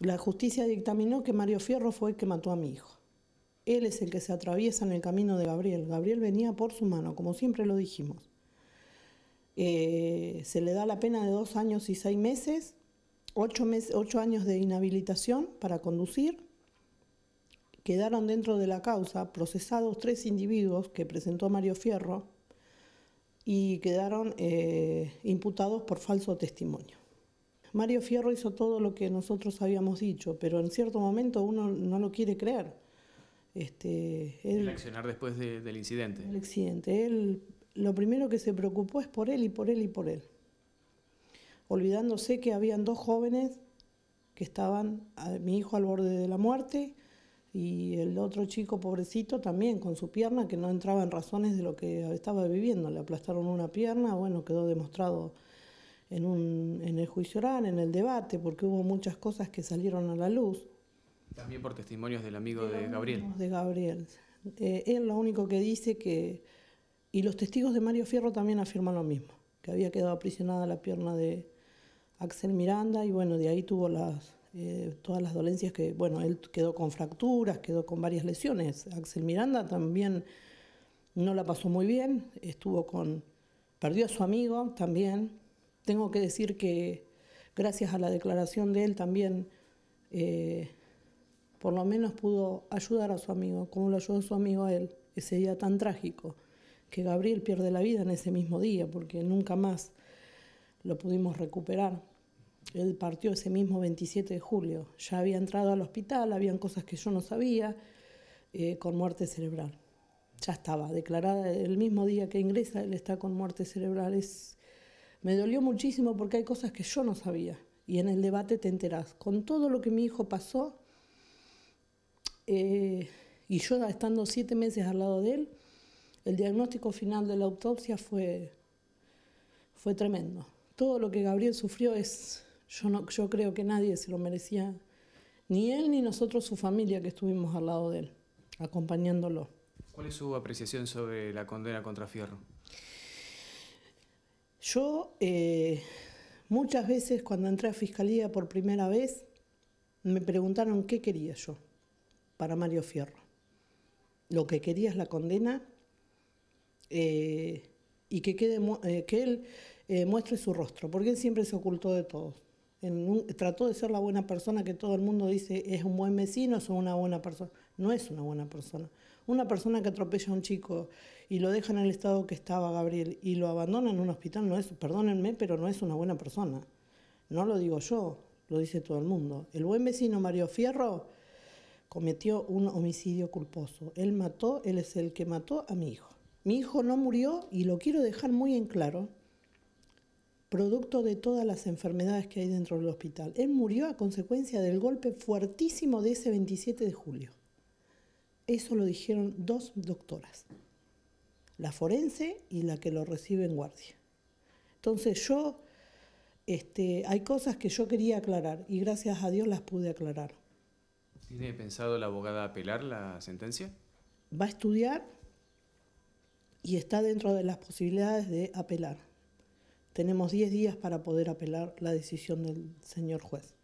la justicia dictaminó que Mario Fierro fue el que mató a mi hijo. Él es el que se atraviesa en el camino de Gabriel. Gabriel venía por su mano, como siempre lo dijimos. Eh, se le da la pena de dos años y seis meses, ocho, años de inhabilitación para conducir. Quedaron dentro de la causa procesados tres individuos que presentó Mario Fierro y quedaron eh, imputados por falso testimonio. Mario Fierro hizo todo lo que nosotros habíamos dicho, pero en cierto momento uno no lo quiere creer. Este, después del incidente. El accidente. Él lo primero que se preocupó es por él y por él y por él. Olvidándose que habían dos jóvenes que estaban, mi hijo al borde de la muerte y el otro chico pobrecito también con su pierna que no entraba en razones de lo que estaba viviendo. Le aplastaron una pierna, bueno, quedó demostrado en un juicio oral, en el debate, porque hubo muchas cosas que salieron a la luz. También por testimonios del amigo de, Gabriel. De Gabriel. Eh, él lo único que dice que... Y los testigos de Mario Fierro también afirman lo mismo, que había quedado aprisionada la pierna de Axel Miranda y bueno, de ahí tuvo las, eh, todas las dolencias que, bueno, él quedó con fracturas, quedó con varias lesiones. Axel Miranda también no la pasó muy bien, estuvo con, perdió a su amigo también, tengo que decir que gracias a la declaración de él también, eh, por lo menos pudo ayudar a su amigo, como lo ayudó su amigo a él, ese día tan trágico, que Gabriel pierde la vida en ese mismo día, porque nunca más lo pudimos recuperar. Él partió ese mismo 27 de julio, ya había entrado al hospital, habían cosas que yo no sabía, eh, con muerte cerebral. Ya estaba declarada el mismo día que ingresa, él está con muerte cerebral. Me dolió muchísimo porque hay cosas que yo no sabía y en el debate te enterás. Con todo lo que mi hijo pasó, eh, y yo estando siete meses al lado de él, el diagnóstico final de la autopsia fue, fue tremendo. Todo lo que Gabriel sufrió es, yo, yo creo que nadie se lo merecía, ni él ni nosotros, su familia, que estuvimos al lado de él, acompañándolo. ¿Cuál es su apreciación sobre la condena contra Fierro? Yo eh, muchas veces cuando entré a Fiscalía por primera vez, me preguntaron qué quería yo para Mario Fierro. Lo que quería es la condena eh, y que, quede, eh, que él muestre su rostro, porque él siempre se ocultó de todos. trató de ser la buena persona que todo el mundo dice es un buen vecino, es una buena persona. No es una buena persona. Una persona que atropella a un chico y lo deja en el estado que estaba Gabriel y lo abandona en un hospital, no es, perdónenme, pero no es una buena persona. No lo digo yo, lo dice todo el mundo. El buen vecino Mario Fierro cometió un homicidio culposo. Él mató, él es el que mató a mi hijo. Mi hijo no murió y lo quiero dejar muy en claro, producto de todas las enfermedades que hay dentro del hospital. Él murió a consecuencia del golpe fuertísimo de ese 27 de julio. Eso lo dijeron dos doctoras, la forense y la que lo recibe en guardia. Entonces yo, este, hay cosas que yo quería aclarar y gracias a Dios las pude aclarar. ¿Tiene pensado la abogada apelar la sentencia? Va a estudiar y está dentro de las posibilidades de apelar. Tenemos 10 días para poder apelar la decisión del señor juez.